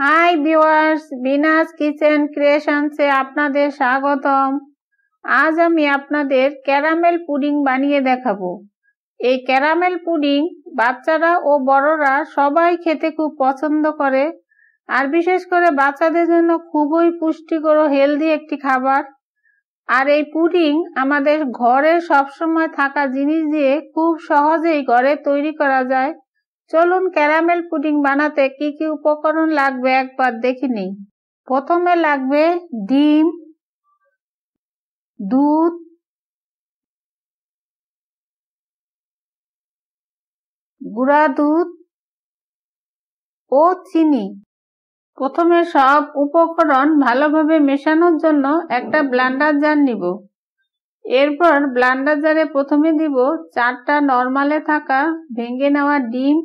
high viewers Bina's kitchen ক্রিয়েশনসে আপনাদের স্বাগতম আজ আমি আপনাদের ক্যারামেল পুডিং বানিয়ে দেখাবো এই ক্যারামেল পুডিং বাচ্চারা ও বড়রা সবাই খেতে খুব পছন্দ করে আর বিশেষ করে বাচ্চাদের জন্য খুবই পুষ্টিকর ও হেলদি একটি খাবার আর এই পুডিং আমাদের ঘরে সবসময় থাকা জিনিস দিয়ে খুব সহজেই ঘরে তৈরি করা যায় চলুন ক্যারামেল পুডিং বানাতে কি কি উপকরণ লাগবে একবার দেখি নিই প্রথমে লাগবে ডিম দুধ গুঁড়া দুধ ও চিনি প্রথমে সব উপকরণ ভালোভাবে মেশানোর জন্য একটা ব্লান্ডার জার নিব এরপর ব্লান্ডার জারে প্রথমে দিব চারটা নর্মালে থাকা ভেঙে নেওয়া ডিম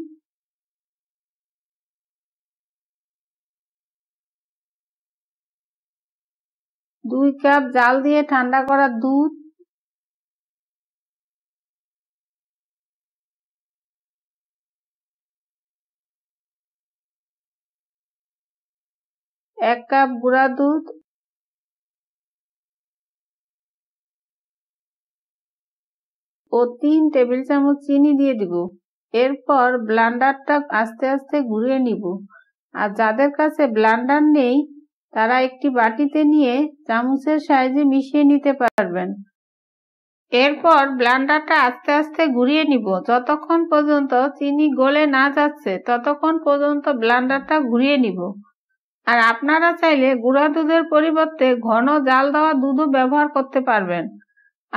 দুই কাপ জাল দিয়ে ঠান্ডা করা দুধ এক কাপ গুঁড়া দুধ ও তিন টেবিল চামচ চিনি দিয়ে দিব এরপর ব্লান্ডারটা আস্তে আস্তে ঘুরিয়ে নিব আর যাদের কাছে ব্লান্ডার নেই তারা একটি বাটিতে নিয়ে চামচের সাহায্যে মিশিয়ে নিতে পারবেন এরপর ব্লান্ডারটা আস্তে আস্তে ঘুরিয়ে নিব যতক্ষণ পর্যন্ত চিনি গলে না যাচ্ছে ততক্ষণ পর্যন্ত ব্লান্ডারটা ঘুরিয়ে নিব আর আপনারা চাইলে গুঁড়া দুধের পরিবর্তে ঘন জাল দেওয়া দুধও ব্যবহার করতে পারবেন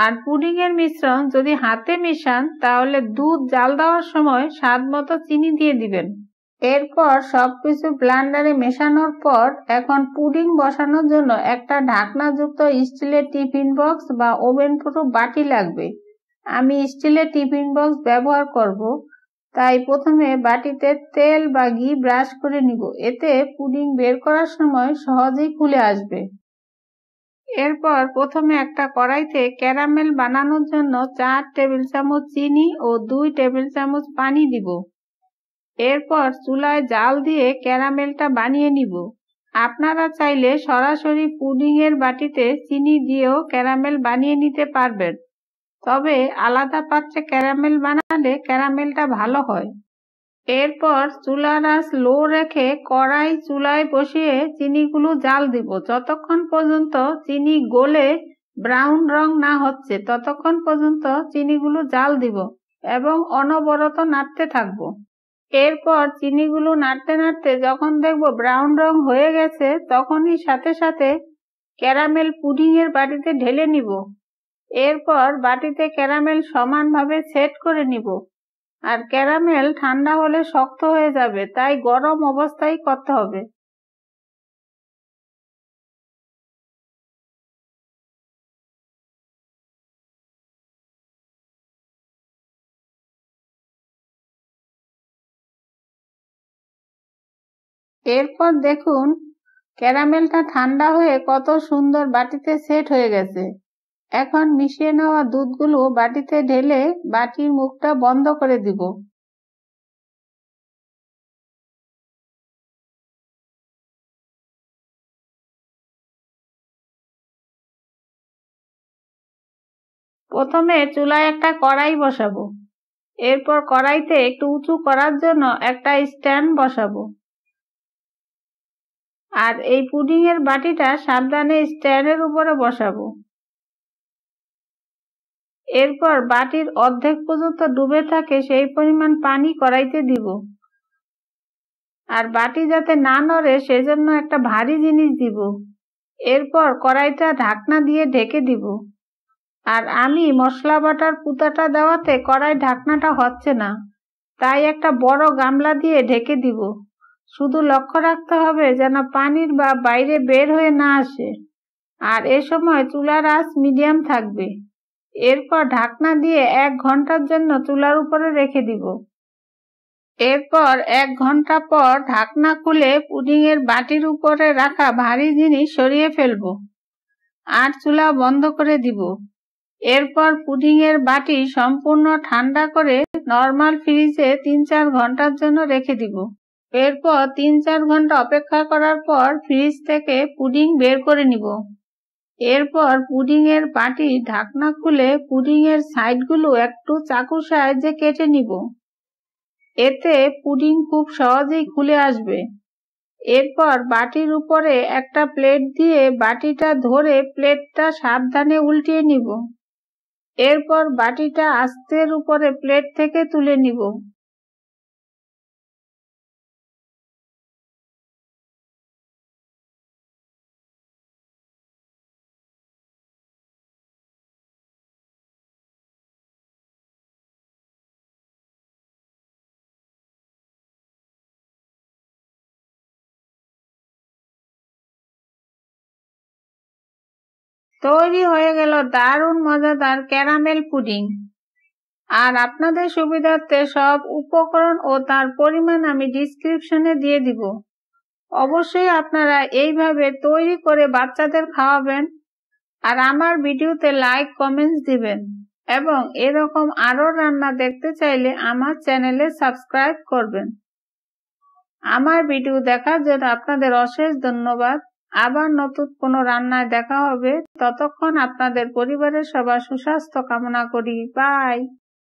আর পুডিংয়ের মিশ্রণ যদি হাতে মিশান তাহলে দুধ জাল দেওয়ার সময় স্বাদ মতো চিনি দিয়ে দিবেন এরপর সবকিছু ব্লান্ডারে মেশানোর পর এখন পুডিং বসানোর জন্য একটা ঢাকনাযুক্ত স্টিলের টিফিন বক্স বা ওভেন প্রুফ বাটি লাগবে আমি স্টিলের টিফিন বক্স ব্যবহার করব তাই প্রথমে বাটিতে তেল বা ঘি ব্রাশ করে নিব এতে পুডিং বের করার সময় সহজেই খুলে আসবে এরপর প্রথমে একটা কড়াইতে ক্যারামেল বানানোর জন্য চার টেবিল চামচ চিনি ও দুই টেবিল চামচ পানি দিব এরপর চুলায় জাল দিয়ে ক্যারামেলটা বানিয়ে নিব আপনারা চাইলে সরাসরি পুডিংয়ের বাটিতে চিনি দিয়েও ক্যারামেল বানিয়ে নিতে পারবেন তবে আলাদা পাত্রে ক্যারামেল বানালে ক্যারামেলটা ভালো হয় এরপর চুলার আস লো রেখে কড়াই চুলায় বসিয়ে চিনিগুলো জাল দিব যতক্ষণ পর্যন্ত চিনি গলে ব্রাউন রং না হচ্ছে ততক্ষণ পর্যন্ত চিনিগুলো জাল দিব এবং অনবরত নাড়তে থাকবো এরপর চিনিগুলো নাড়তে নাড়তে যখন দেখব ব্রাউন রং হয়ে গেছে তখনই সাথে সাথে ক্যারামেল পুডিংয়ের বাটিতে ঢেলে নিব এরপর বাটিতে ক্যারামেল সমানভাবে সেট করে নিব আর ক্যারামেল ঠান্ডা হলে শক্ত হয়ে যাবে তাই গরম অবস্থায় করতে হবে এরপর দেখুন ক্যারামেলটা ঠান্ডা হয়ে কত সুন্দর বাটিতে সেট হয়ে গেছে এখন মিশিয়ে নেওয়া দুধগুলো বাটিতে ঢেলে বাটির মুখটা বন্ধ করে দিব প্রথমে চুলায় একটা কড়াই বসাবো এরপর কড়াইতে একটু উঁচু করার জন্য একটা স্ট্যান্ড বসাবো আর এই পুডিংয়ের বাটিটা সাবধানে স্ট্যান্ডের উপরে বসাবো এরপর বাটির অর্ধেক পর্যন্ত ডুবে থাকে সেই পরিমাণ পানি কড়াইতে দিব আর বাটি যাতে না নড়ে সেজন্য একটা ভারী জিনিস দিব এরপর কড়াইটা ঢাকনা দিয়ে ঢেকে দিব আর আমি মশলা বাটার পুতাটা দেওয়াতে কড়াই ঢাকনাটা হচ্ছে না তাই একটা বড় গামলা দিয়ে ঢেকে দিব শুধু লক্ষ্য রাখতে হবে যেন পানির বা বাইরে বের হয়ে না আসে আর এ সময় চুলার আঁচ মিডিয়াম থাকবে এরপর ঢাকনা দিয়ে এক ঘন্টার জন্য চুলার উপরে রেখে দিব এরপর এক ঘন্টা পর ঢাকনা খুলে পুডিংয়ের বাটির উপরে রাখা ভারী জিনিস সরিয়ে ফেলব আর চুলা বন্ধ করে দিব এরপর পুডিংয়ের বাটি সম্পূর্ণ ঠান্ডা করে নর্মাল ফ্রিজে তিন চার ঘন্টার জন্য রেখে দিব এরপর তিন চার ঘন্টা অপেক্ষা করার পর ফ্রিজ থেকে পুডিং বের করে নিব এরপর পুডিং এর পাটি ঢাকনা খুলে পুডিং এর সাইডগুলো একটু চাকু সাহায্যে কেটে নিব এতে পুডিং খুব সহজেই খুলে আসবে এরপর বাটির উপরে একটা প্লেট দিয়ে বাটিটা ধরে প্লেটটা সাবধানে উল্টিয়ে নিব এরপর বাটিটা আস্তের উপরে প্লেট থেকে তুলে নিব তৈরি হয়ে গেল দারুণ মজাদার ক্যারামেল পুডিং আর আপনাদের সুবিধার্থে সব উপকরণ ও তার পরিমাণ আমি ডিসক্রিপশনে দিয়ে দিব অবশ্যই আপনারা এইভাবে তৈরি করে বাচ্চাদের খাওয়াবেন আর আমার ভিডিওতে লাইক কমেন্টস দিবেন এবং এরকম আরও রান্না দেখতে চাইলে আমার চ্যানেলে সাবস্ক্রাইব করবেন আমার ভিডিও দেখার জন্য আপনাদের অশেষ ধন্যবাদ আবার নতুন কোনো রান্নায় দেখা হবে ততক্ষণ আপনাদের পরিবারের সবার সুস্বাস্থ্য কামনা করি বাই